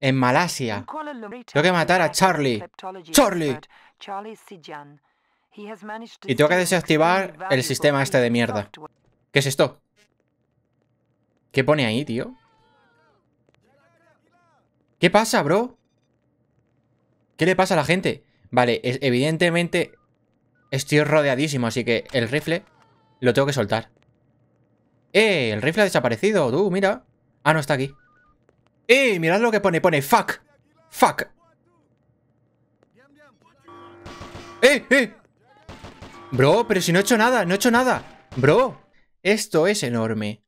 en Malasia. Tengo que matar a Charlie. ¡Charlie! Y tengo que desactivar el sistema este de mierda. ¿Qué es esto? ¿Qué pone ahí, tío? ¿Qué pasa, bro? ¿Qué le pasa a la gente? Vale, evidentemente estoy rodeadísimo, así que el rifle lo tengo que soltar. ¡Eh! El rifle ha desaparecido, tú, mira. Ah, no, está aquí. ¡Eh! Mirad lo que pone, pone fuck. Fuck. ¡Eh! ¡Eh! Bro, pero si no he hecho nada, no he hecho nada. Bro, esto es enorme.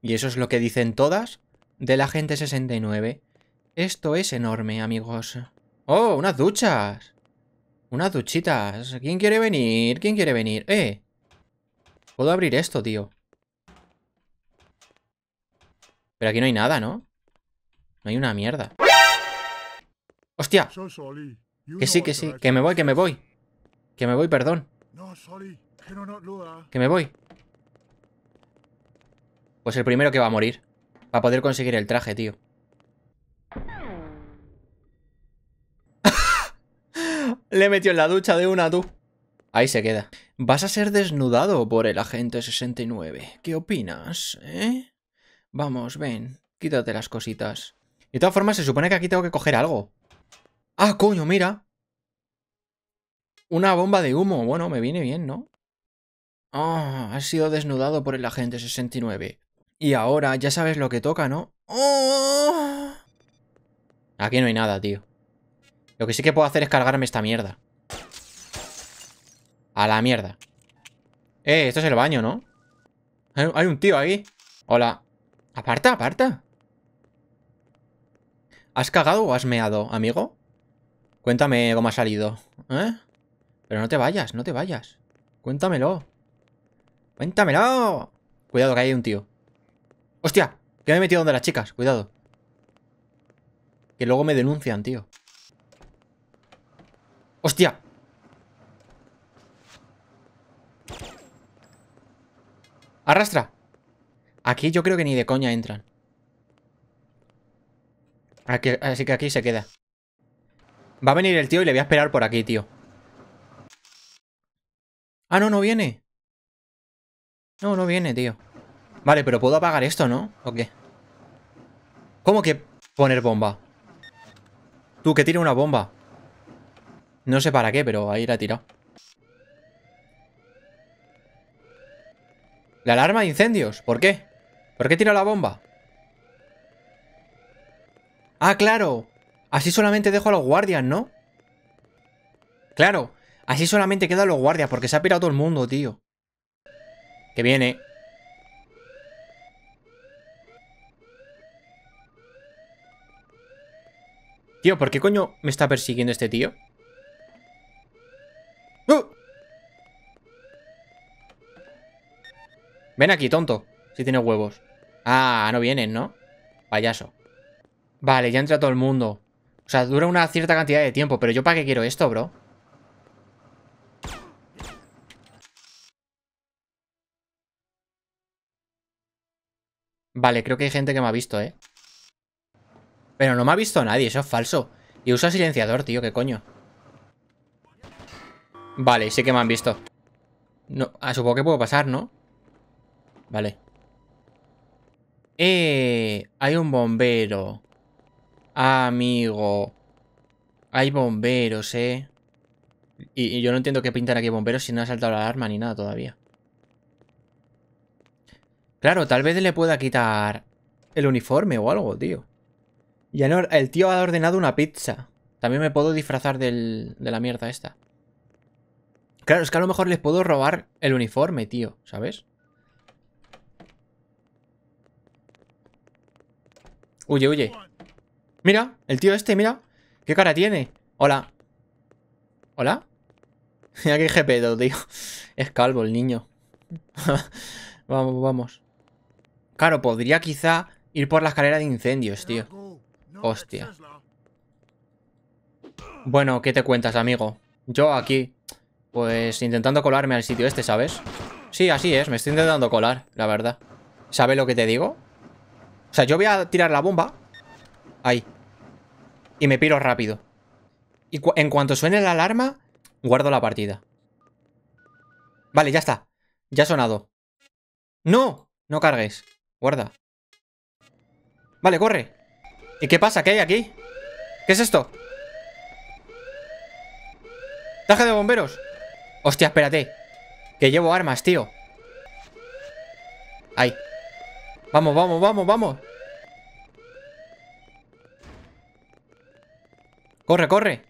Y eso es lo que dicen todas de la gente 69. Esto es enorme, amigos. ¡Oh, unas duchas! Unas duchitas. ¿Quién quiere venir? ¿Quién quiere venir? ¡Eh! Puedo abrir esto, tío. Pero aquí no hay nada, ¿no? hay una mierda. ¡Hostia! Que sí, que sí. Que me voy, que me voy. Que me voy, perdón. Que me voy. Pues el primero que va a morir. Para poder conseguir el traje, tío. Le metió en la ducha de una, tú. Ahí se queda. Vas a ser desnudado por el agente 69. ¿Qué opinas, eh? Vamos, ven. Quítate las cositas. De todas formas, se supone que aquí tengo que coger algo. ¡Ah, coño, mira! Una bomba de humo. Bueno, me viene bien, ¿no? Ah, sido desnudado por el agente 69. Y ahora ya sabes lo que toca, ¿no? Oh. Aquí no hay nada, tío. Lo que sí que puedo hacer es cargarme esta mierda. A la mierda. Eh, esto es el baño, ¿no? Hay, un tío ahí. Hola. Aparta, aparta. ¿Has cagado o has meado, amigo? Cuéntame cómo ha salido, ¿eh? Pero no te vayas, no te vayas. Cuéntamelo. ¡Cuéntamelo! Cuidado, que hay un tío. ¡Hostia! Que me he metido donde las chicas, cuidado. Que luego me denuncian, tío. ¡Hostia! ¡Arrastra! Aquí yo creo que ni de coña entran así que aquí se queda. Va a venir el tío y le voy a esperar por aquí, tío. Ah, no, no viene. No, no viene, tío. Vale, pero puedo apagar esto, ¿no? ¿O qué? ¿Cómo que poner bomba? Tú, que tira una bomba. No sé para qué, pero ahí la he tirado. La alarma de incendios. ¿Por qué? ¿Por qué tira la bomba? Ah, claro. Así solamente dejo a los guardias, ¿no? Claro. Así solamente quedan los guardias porque se ha pirado todo el mundo, tío. Que viene. Tío, ¿por qué coño me está persiguiendo este tío? ¡Uh! Ven aquí, tonto. Si tiene huevos. Ah, no vienen, ¿no? Payaso. Vale, ya entra todo el mundo. O sea, dura una cierta cantidad de tiempo. Pero yo para qué quiero esto, bro. Vale, creo que hay gente que me ha visto, ¿eh? Pero no me ha visto nadie, eso es falso. Y usa silenciador, tío, ¿qué coño? Vale, sí que me han visto. No, ah, supongo que puedo pasar, ¿no? Vale. ¡Eh! Hay un bombero. Ah, amigo. Hay bomberos, ¿eh? Y, yo no entiendo qué pintan aquí bomberos si no ha saltado la alarma ni nada todavía. Claro, tal vez le pueda quitar el uniforme o algo, tío. Y el tío ha ordenado una pizza. También me puedo disfrazar de la mierda esta. Claro, es que a lo mejor les puedo robar el uniforme, tío, ¿sabes? Huye, huye. Mira, el tío este, mira. ¿Qué cara tiene? Hola. ¿Hola? Mira qué GP, tío. Es calvo el niño. vamos, vamos. Claro, podría quizá ir por la escalera de incendios, tío. Hostia. Bueno, ¿qué te cuentas, amigo? Yo aquí, pues intentando colarme al sitio este, ¿sabes? Sí, así es, me estoy intentando colar, la verdad. ¿Sabes lo que te digo? O sea, yo voy a tirar la bomba. Ahí y me piro rápido. Y en cuanto suene la alarma, guardo la partida. Vale, ya está. Ya ha sonado. ¡No! No cargues. Guarda. Vale, corre. ¿Y qué pasa? ¿Qué hay aquí? ¿Qué es esto? ¡Taje de bomberos! Hostia, espérate. Que llevo armas, tío. Ahí. Vamos, vamos, vamos, vamos. ¡Corre, corre!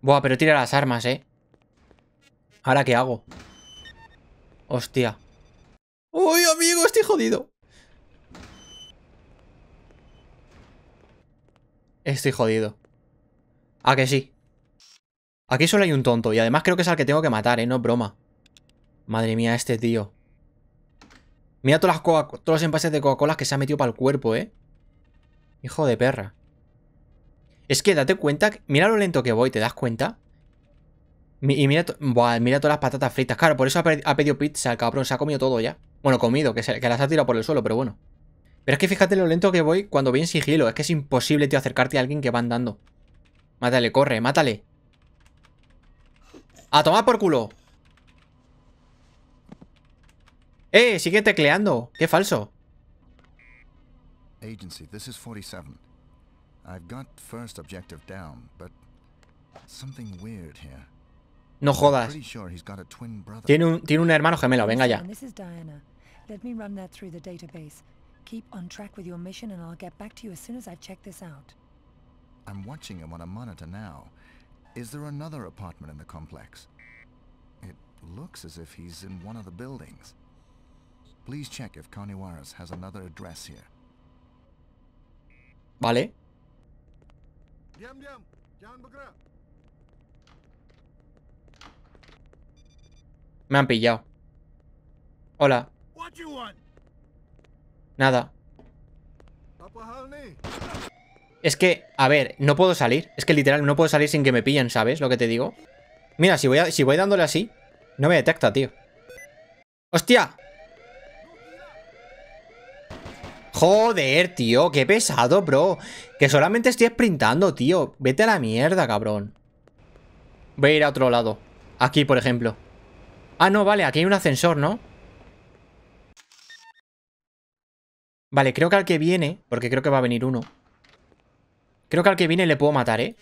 Buah, pero tira las armas, ¿eh? ¿Ahora qué hago? Hostia. ¡Uy, amigo! Estoy jodido. Estoy jodido. Ah, que sí. Aquí solo hay un tonto. Y además creo que es al que tengo que matar, ¿eh? No broma. Madre mía, este tío. Mira todas las todos los envases de Coca-Cola que se ha metido para el cuerpo, ¿eh? Hijo de perra. Es que date cuenta, mira lo lento que voy, ¿te das cuenta? y mira, todas las patatas fritas. Claro, por eso ha, pedido pizza, cabrón. Se ha comido todo ya. Bueno, comido, que, que las ha tirado por el suelo, pero bueno. Pero es que fíjate lo lento que voy cuando voy en sigilo. Es que es imposible, tío, acercarte a alguien que va andando. Mátale, corre, mátale. ¡A tomar por culo! ¡Eh! Sigue tecleando. ¡Qué falso! Agency, this is 47. I've got first objective down, but something weird here. No jodas. Tiene un, tiene un hermano gemelo, venga ya. This is Diana. Let me run that through the database. Keep on track with your mission and I'll get back to you as soon as I've checked this out. I'm watching him on a monitor now. Is there another apartment in the complex? It looks as if he's in one of the buildings. Please check if has another Vale. Me han pillado. Hola. Nada. Es que, a ver, no puedo salir. Es que literal, no puedo salir sin que me pillen, ¿sabes lo que te digo? Mira, si voy, si voy dándole así, no me detecta, tío. ¡Hostia! Joder, tío, qué pesado, bro. Que solamente estoy sprintando, tío. Vete a la mierda, cabrón. Voy a ir a otro lado. Aquí, por ejemplo. Ah, no, vale, aquí hay un ascensor, ¿no? Vale, creo que al que viene, porque creo que va a venir uno. Creo que al que viene le puedo matar, ¿eh?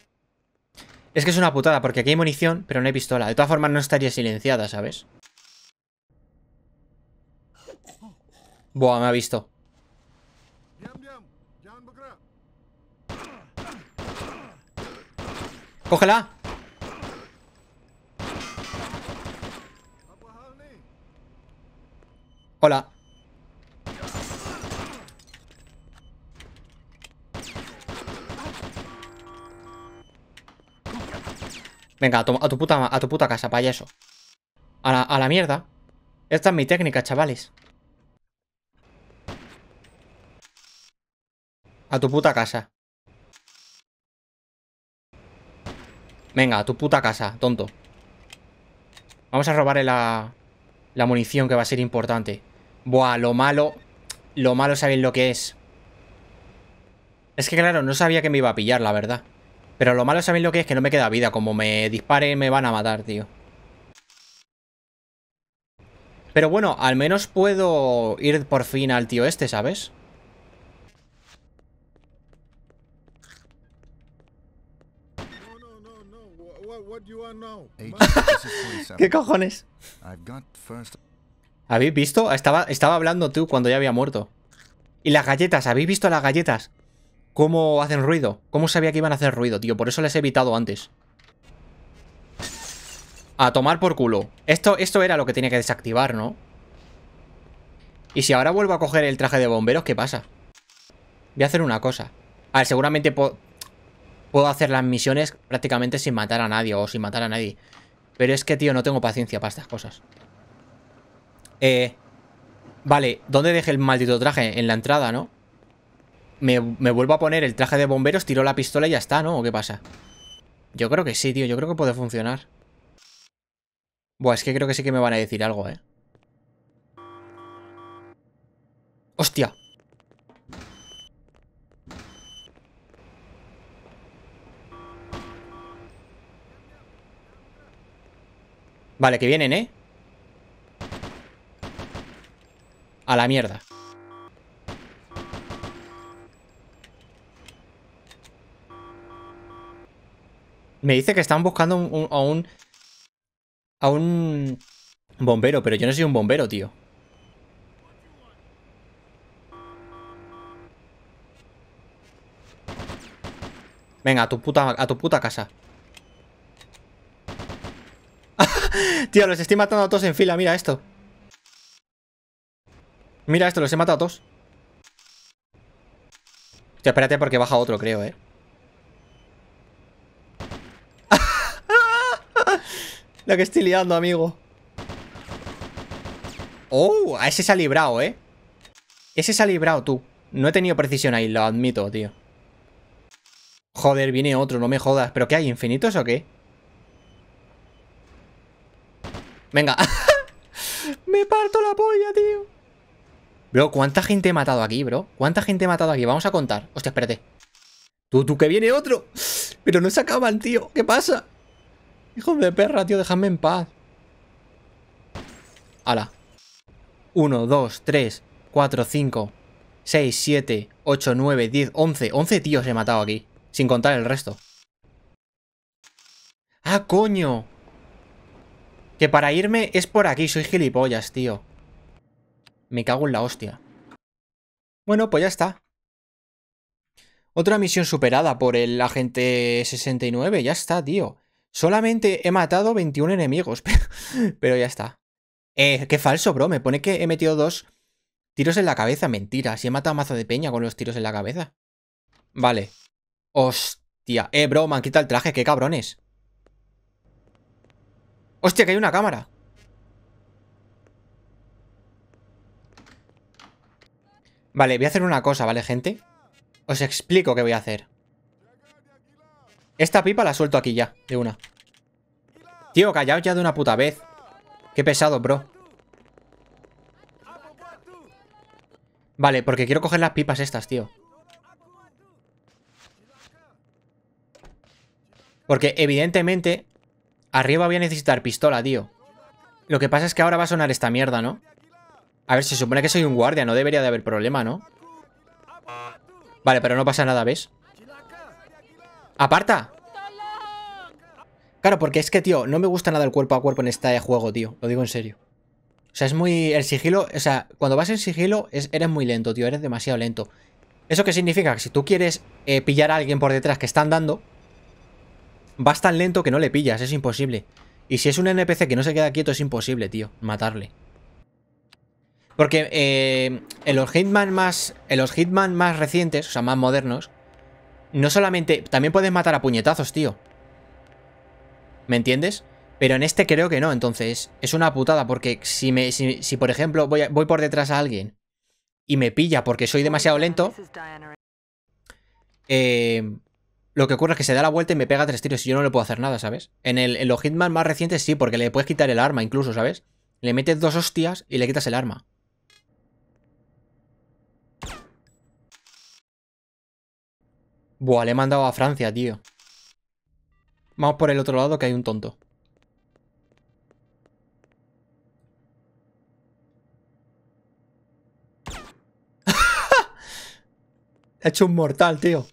Es que es una putada, porque aquí hay munición, pero no hay pistola. De todas formas, no estaría silenciada, ¿sabes? Buah, me ha visto. ¡Cógela! Hola. Venga, a tu, a tu, puta, a tu puta casa, payaso. A a la mierda. Esta es mi técnica, chavales. A tu puta casa. Venga, tu puta casa, tonto. Vamos a robarle la, la munición que va a ser importante. Buah, lo malo... Lo malo sabéis lo que es. Es que claro, no sabía que me iba a pillar, la verdad. Pero lo malo sabéis lo que es que no me queda vida. Como me disparen me van a matar, tío. Pero bueno, al menos puedo ir por fin al tío este, ¿sabes? ¿Qué cojones? ¿Habéis visto? Estaba, estaba hablando tú cuando ya había muerto. Y las galletas, ¿habéis visto las galletas? ¿Cómo hacen ruido? ¿Cómo sabía que iban a hacer ruido, tío? Por eso les he evitado antes. A tomar por culo. Esto, esto era lo que tenía que desactivar, ¿no? Y si ahora vuelvo a coger el traje de bomberos, ¿qué pasa? Voy a hacer una cosa. A ver, seguramente puedo hacer las misiones prácticamente sin matar a nadie o sin matar a nadie. Pero es que, tío, no tengo paciencia para estas cosas. Eh, vale, ¿dónde dejé el maldito traje? En la entrada, ¿no? Me, me vuelvo a poner el traje de bomberos, tiro la pistola y ya está, ¿no? ¿O qué pasa? Yo creo que sí, tío. Yo creo que puede funcionar. Buah, es que creo que sí que me van a decir algo, ¿eh? ¡Hostia! Vale, que vienen, ¿eh? A la mierda Me dice que están buscando un, a un... A un... Bombero, pero yo no soy un bombero, tío Venga, a tu puta, a tu puta casa Tío, los estoy matando a todos en fila, mira esto. Mira esto, los he matado a todos. espérate porque baja otro, creo, eh. Lo que estoy liando, amigo. Oh, a ese se ha librado, eh. Ese se ha librado, tú. No he tenido precisión ahí, lo admito, tío. Joder, viene otro, no me jodas. ¿Pero qué hay, infinitos o qué? Venga. Me parto la polla, tío. Bro, ¿cuánta gente he matado aquí, bro? ¿Cuánta gente he matado aquí? Vamos a contar. Hostia, espérate. Tú, tú, que viene otro. Pero no se acaban, tío. ¿Qué pasa? Hijo de perra, tío. Déjame en paz. Hala. Uno, dos, tres Cuatro, cinco Seis, siete Ocho, nueve Diez, once Once tíos he matado aquí. Sin contar el resto. ¡Ah, coño! Que para irme es por aquí, soy gilipollas, tío. Me cago en la hostia. Bueno, pues ya está. Otra misión superada por el agente 69, ya está, tío. Solamente he matado 21 enemigos, pero, ya está. Eh, qué falso, bro, me pone que he metido dos tiros en la cabeza, mentira. Si he matado a mazo de peña con los tiros en la cabeza. Vale. Hostia. Eh, bro, me han el traje, qué cabrones. ¡Hostia, que hay una cámara! Vale, voy a hacer una cosa, ¿vale, gente? Os explico qué voy a hacer. Esta pipa la suelto aquí ya, de una. Tío, callaos ya de una puta vez. Qué pesado, bro. Vale, porque quiero coger las pipas estas, tío. Porque evidentemente Arriba voy a necesitar pistola, tío. Lo que pasa es que ahora va a sonar esta mierda, ¿no? A ver, se supone que soy un guardia, no debería de haber problema, ¿no? Vale, pero no pasa nada, ¿ves? ¡Aparta! Claro, porque es que, tío, no me gusta nada el cuerpo a cuerpo en este juego, tío. Lo digo en serio. O sea, es muy... El sigilo... O sea, cuando vas en sigilo es... eres muy lento, tío. Eres demasiado lento. ¿Eso qué significa? Que si tú quieres eh, pillar a alguien por detrás que está dando vas tan lento que no le pillas, es imposible. Y si es un NPC que no se queda quieto, es imposible, tío, matarle. Porque eh, en los Hitman más. En los Hitman más recientes, o sea, más modernos, no solamente. También puedes matar a puñetazos, tío. ¿Me entiendes? Pero en este creo que no, entonces. Es una putada, porque si me. Si, por ejemplo, voy, voy por detrás a alguien y me pilla porque soy demasiado lento. Eh, lo que ocurre es que se da la vuelta y me pega tres tiros y yo no le puedo hacer nada, ¿sabes? En, el, en los Hitman más recientes sí, porque le puedes quitar el arma incluso, ¿sabes? Le metes dos hostias y le quitas el arma. Buah, le he mandado a Francia, tío. Vamos por el otro lado que hay un tonto. He hecho un mortal, tío.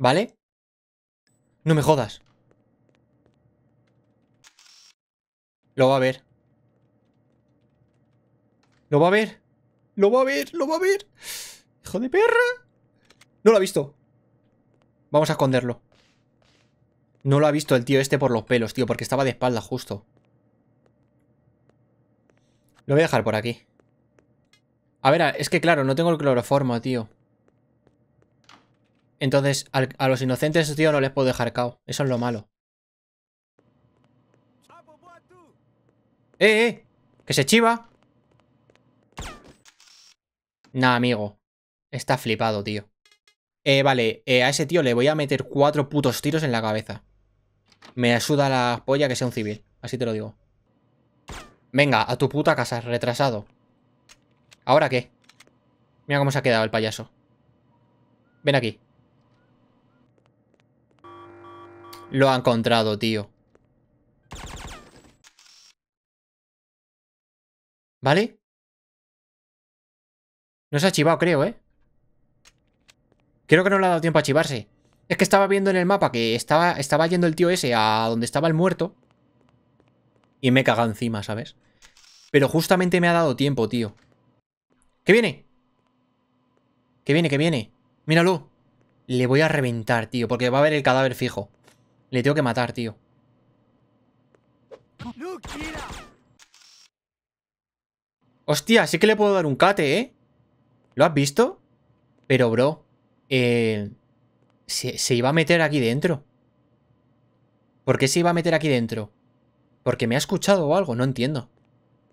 ¿Vale? No me jodas. Lo va a ver. Lo va a ver. Lo va a ver, lo va a ver. Hijo de perra. No lo ha visto. Vamos a esconderlo. No lo ha visto el tío este por los pelos, tío, porque estaba de espalda justo. Lo voy a dejar por aquí. A ver, es que claro, no tengo el cloroformo, tío. Entonces, a los inocentes, tío, no les puedo dejar caos. Eso es lo malo. ¡Eh, eh! ¡Que se chiva! Nah, amigo. Está flipado, tío. Eh, vale. Eh, a ese tío le voy a meter cuatro putos tiros en la cabeza. Me ayuda la polla que sea un civil. Así te lo digo. Venga, a tu puta casa, retrasado. ¿Ahora qué? Mira cómo se ha quedado el payaso. Ven aquí. lo ha encontrado, tío. ¿Vale? No se ha chivado, creo, ¿eh? Creo que no le ha dado tiempo a chivarse. Es que estaba viendo en el mapa que estaba, estaba yendo el tío ese a donde estaba el muerto. Y me caga encima, ¿sabes? Pero justamente me ha dado tiempo, tío. ¿Qué viene? ¿Qué viene? ¿Qué viene? Míralo. Le voy a reventar, tío, porque va a ver el cadáver fijo. Le tengo que matar, tío. Hostia, sí que le puedo dar un cate, ¿eh? ¿Lo has visto? Pero, bro, se, iba a meter aquí dentro. ¿Por qué se iba a meter aquí dentro? Porque me ha escuchado o algo, no entiendo.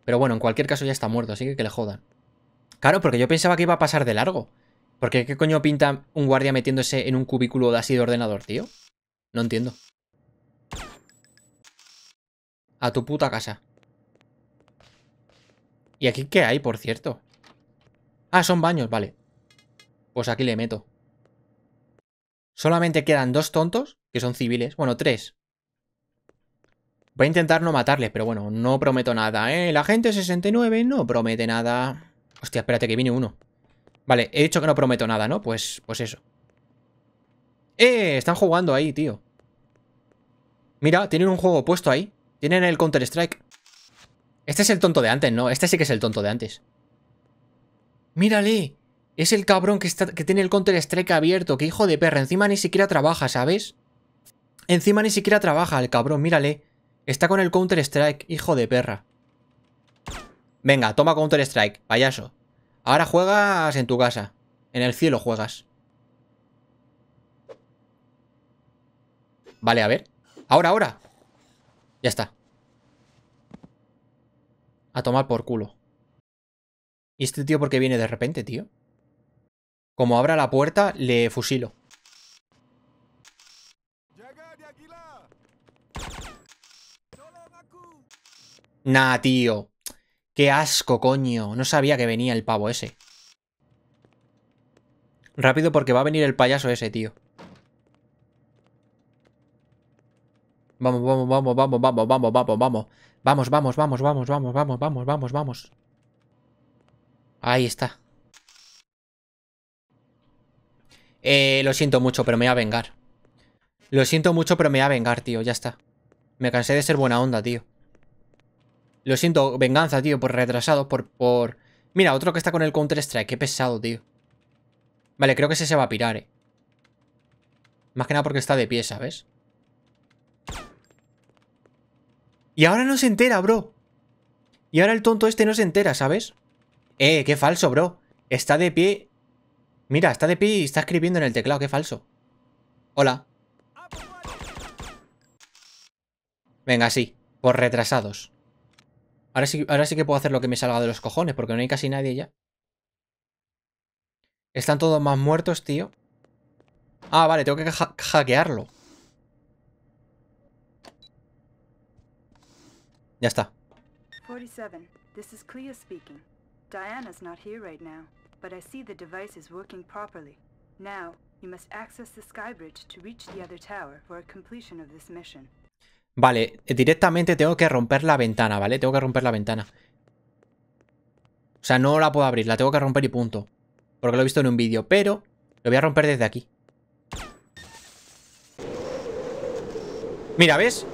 Pero bueno, en cualquier caso ya está muerto, así que que le jodan. Claro, porque yo pensaba que iba a pasar de largo. Porque ¿qué coño pinta un guardia metiéndose en un cubículo de así de ordenador, tío? No entiendo. A tu puta casa. ¿Y aquí qué hay, por cierto? Ah, son baños, vale. Pues aquí le meto. Solamente quedan dos tontos, que son civiles. Bueno, tres. Voy a intentar no matarles, pero bueno, no prometo nada, ¿eh? La gente 69 no promete nada. Hostia, espérate que viene uno. Vale, he dicho que no prometo nada, ¿no? Pues, pues eso. ¡Eh! Están jugando ahí, tío. Mira, tienen un juego puesto ahí. Tienen el Counter-Strike. Este es el tonto de antes, ¿no? Este sí que es el tonto de antes. ¡Mírale! Es el cabrón que, está, que tiene el Counter-Strike abierto. ¡Qué hijo de perra! Encima ni siquiera trabaja, ¿sabes? Encima ni siquiera trabaja el cabrón, mírale. Está con el Counter-Strike, hijo de perra. Venga, toma Counter-Strike, payaso. Ahora juegas en tu casa. En el cielo juegas. Vale, a ver. Ahora, ahora. Ya está. A tomar por culo. ¿Y este tío por qué viene de repente, tío? Como abra la puerta, le fusilo. Nah, tío. Qué asco, coño. No sabía que venía el pavo ese. Rápido porque va a venir el payaso ese, tío. Vamos, vamos, vamos, vamos, vamos, vamos, vamos, vamos. Vamos, vamos, vamos, vamos, vamos, vamos, vamos, vamos, vamos. Ahí está. Eh, lo siento mucho, pero me voy a vengar. Lo siento mucho, pero me voy a vengar, tío. Ya está. Me cansé de ser buena onda, tío. Lo siento, venganza, tío, por retrasado, por... por... Mira, otro que está con el Counter-Strike. Qué pesado, tío. Vale, creo que ese se va a pirar, eh. Más que nada porque está de pie, ¿sabes? Y ahora no se entera, bro. Y ahora el tonto este no se entera, ¿sabes? Eh, qué falso, bro. Está de pie. Mira, está de pie y está escribiendo en el teclado, qué falso. Hola. Venga, sí. Por retrasados. Ahora sí, ahora sí que puedo hacer lo que me salga de los cojones, porque no hay casi nadie ya. Están todos más muertos, tío. Ah, vale, tengo que hackearlo. Ya está. 47. This is Clea speaking. Diana's not here right now, but I see the device is working properly. Now, you must access the sky bridge to reach the other tower for a completion of this mission. Vale, directamente tengo que romper la ventana, ¿vale? Tengo que romper la ventana. O sea, no la puedo abrir, la tengo que romper y punto. Porque lo he visto en un vídeo, pero lo voy a romper desde aquí. Mira, ¿ves?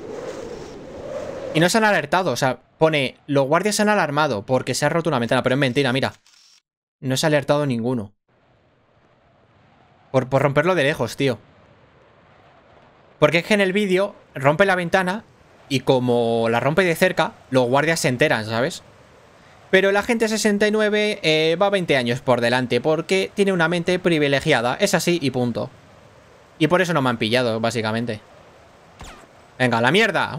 Y no se han alertado, o sea, pone, los guardias se han alarmado porque se ha roto una ventana, pero es mentira, mira. No se ha alertado ninguno. Por, romperlo de lejos, tío. Porque es que en el vídeo rompe la ventana y como la rompe de cerca, los guardias se enteran, ¿sabes? Pero la gente 69 eh, va 20 años por delante porque tiene una mente privilegiada, es así y punto. Y por eso no me han pillado, básicamente. Venga, la mierda.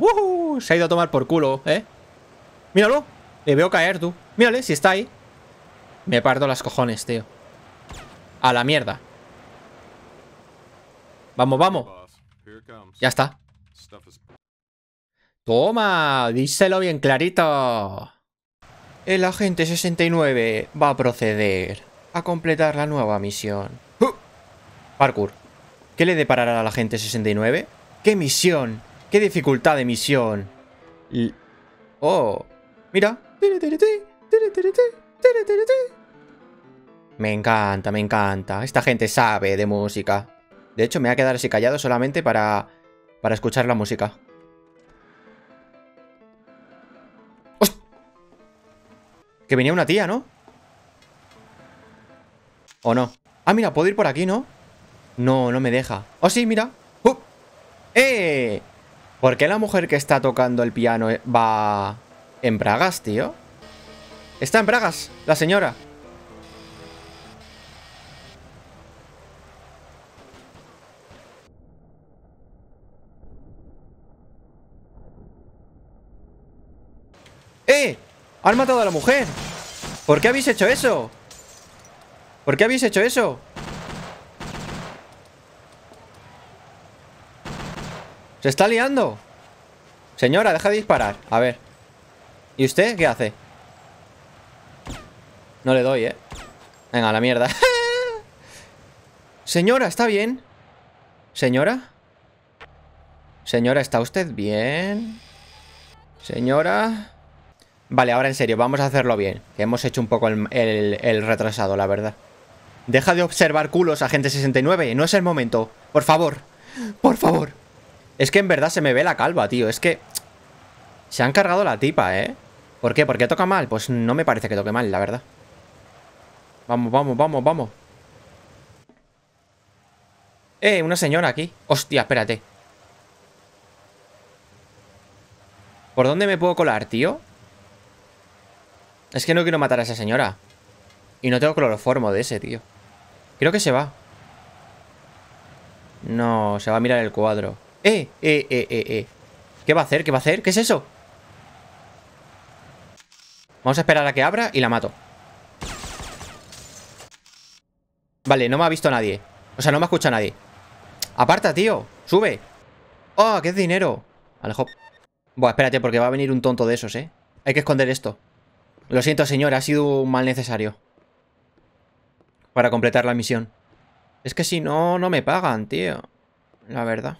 Se ha ido a tomar por culo, ¿eh? Míralo. Le veo caer, tú. Mírale, si está ahí. Me parto las cojones, tío. A la mierda. Vamos, vamos. Ya está. Toma, díselo bien clarito. El agente 69 va a proceder a completar la nueva misión. ¡Uh! Parkour. ¿Qué le deparará al agente 69? ¿Qué misión ¿Qué dificultad de misión? oh, mira. Me encanta, me encanta. Esta gente sabe de música. De hecho, me voy a quedar así callado solamente para, para escuchar la música. Que venía una tía, ¿no? ¿O no? Ah, mira, puedo ir por aquí, ¿no? No, no me deja. Oh, sí, mira. ¡Uh! ¡Eh! ¿Por qué la mujer que está tocando el piano va en bragas, tío? Está en bragas, la señora. ¡Eh! ¡Han matado a la mujer! ¿Por qué habéis hecho eso? ¿Por qué habéis hecho eso? ¡Se está liando! Señora, deja de disparar. A ver. ¿Y usted qué hace? No le doy, ¿eh? Venga, la mierda. Señora, ¿está bien? Señora. Señora, ¿está usted bien? Señora. Vale, ahora en serio, vamos a hacerlo bien. Que hemos hecho un poco el, el retrasado, la verdad. Deja de observar culos, agente 69. No es el momento. Por favor. Por favor. Es que en verdad se me ve la calva, tío. Es que se han cargado la tipa, ¿eh? ¿Por qué? ¿Por qué toca mal? Pues no me parece que toque mal, la verdad. Vamos, vamos, vamos, vamos. Eh, una señora aquí. Hostia, espérate. ¿Por dónde me puedo colar, tío? Es que no quiero matar a esa señora. Y no tengo cloroformo de ese, tío. Creo que se va. No, se va a mirar el cuadro eh, eh, eh, eh, eh. ¿Qué va a hacer? ¿Qué va a hacer? ¿Qué es eso? Vamos a esperar a que abra y la mato. Vale, no me ha visto nadie. O sea, no me escucha nadie. Aparta, tío. Sube. ¡Oh, qué dinero! Vale, hop. Buah, espérate, porque va a venir un tonto de esos, ¿eh? Hay que esconder esto. Lo siento, señor. Ha sido un mal necesario. Para completar la misión. Es que si no, no me pagan, tío. La verdad.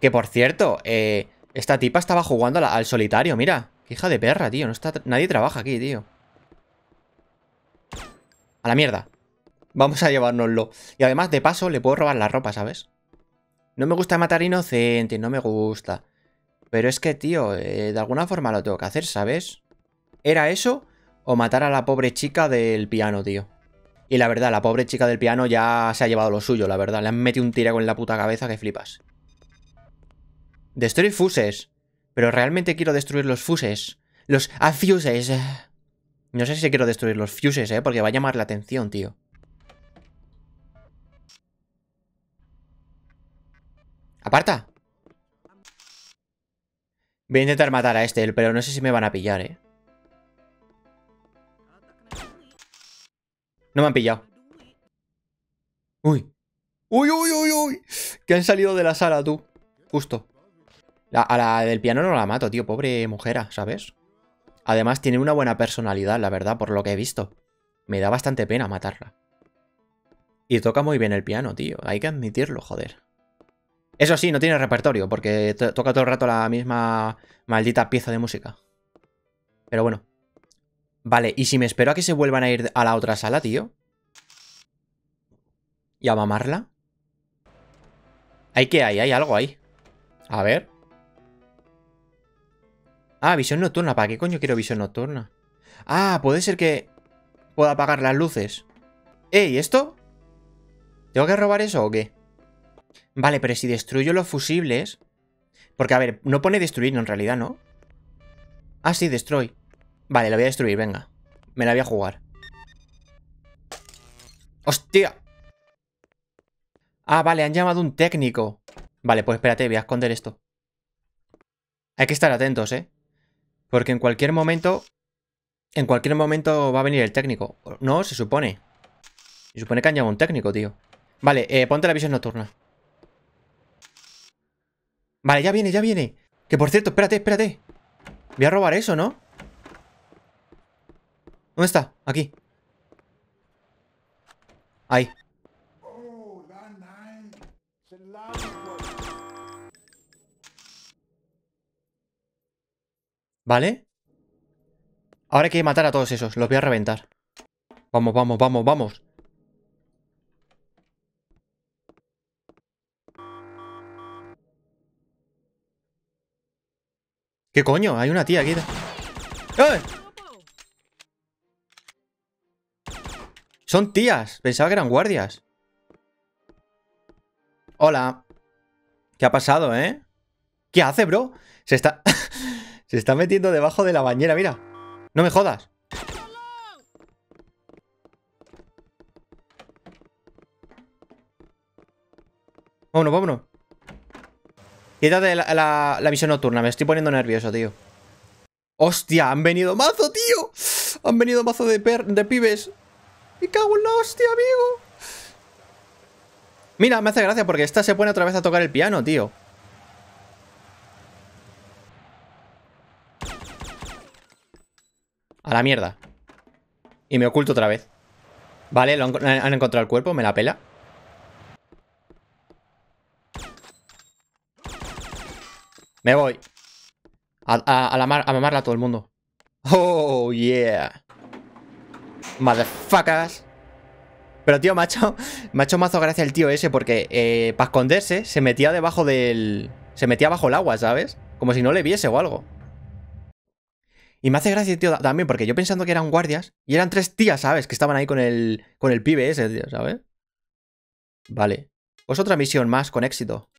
Que por cierto, eh, esta tipa estaba jugando al solitario, mira. Qué hija de perra, tío. No está, nadie trabaja aquí, tío. A la mierda. Vamos a llevárnoslo. Y además, de paso, le puedo robar la ropa, ¿sabes? No me gusta matar inocentes, no me gusta. Pero es que, tío, eh, de alguna forma lo tengo que hacer, ¿sabes? ¿Era eso o matar a la pobre chica del piano, tío? Y la verdad, la pobre chica del piano ya se ha llevado lo suyo, la verdad. Le han metido un tiraco en la puta cabeza que flipas. Destruir fuses. Pero realmente quiero destruir los fuses. Los afuses. No sé si quiero destruir los fuses, ¿eh? Porque va a llamar la atención, tío. ¡Aparta! Voy a intentar matar a este, pero no sé si me van a pillar, ¿eh? No me han pillado. Uy. Uy, uy, uy, uy. Que han salido de la sala, tú. Justo a la del piano no la mato, tío. Pobre mujer, ¿sabes? Además tiene una buena personalidad, la verdad, por lo que he visto. Me da bastante pena matarla. Y toca muy bien el piano, tío. Hay que admitirlo, joder. Eso sí, no tiene repertorio, porque toca todo el rato la misma maldita pieza de música. Pero bueno. Vale, y si me espero a que se vuelvan a ir a la otra sala, tío. Y a mamarla. ¿Hay que hay? ¿Hay algo ahí? A ver. Ah, visión nocturna. ¿Para qué coño quiero visión nocturna? Ah, puede ser que pueda apagar las luces. ¿Y esto! ¿Tengo que robar eso o qué? Vale, pero si destruyo los fusibles... Porque, a ver, no pone destruir en realidad, ¿no? Ah, sí, destroy. Vale, la voy a destruir, venga. Me la voy a jugar. ¡Hostia! Ah, vale, han llamado un técnico. Vale, pues espérate, voy a esconder esto. Hay que estar atentos, ¿eh? Porque en cualquier momento... En cualquier momento va a venir el técnico. No, se supone. Se supone que han llamado un técnico, tío. Vale, eh, ponte la visión nocturna. Vale, ya viene, ya viene. Que por cierto, espérate, espérate. Voy a robar eso, ¿no? ¿Dónde está? Aquí. Ahí. ¿Vale? Ahora hay que matar a todos esos. Los voy a reventar. Vamos, vamos, vamos, vamos. ¿Qué coño? Hay una tía aquí. ¡Eh! Son tías. Pensaba que eran guardias. Hola. ¿Qué ha pasado, eh? ¿Qué hace, bro? Se está... Se está metiendo debajo de la bañera, mira. No me jodas. Vámonos, vámonos. Quítate la, misión nocturna, me estoy poniendo nervioso, tío. ¡Hostia! ¡Han venido mazo, tío! ¡Han venido mazo de, per de pibes! Y cago en la hostia, amigo! Mira, me hace gracia porque esta se pone otra vez a tocar el piano, tío. A la mierda. Y me oculto otra vez. Vale, lo han, encontrado el cuerpo, me la pela. Me voy. A, a, a, mamarla a todo el mundo. Oh, yeah. Motherfuckers. Pero tío, macho, me ha hecho mazo gracias al tío ese porque eh, para esconderse se metía debajo del... Se metía bajo el agua, ¿sabes? Como si no le viese o algo. Y me hace gracia, tío, también, porque yo pensando que eran guardias, y eran tres tías, ¿sabes? Que estaban ahí con el, con el pibe ese, tío, ¿sabes? Vale. Pues otra misión más con éxito.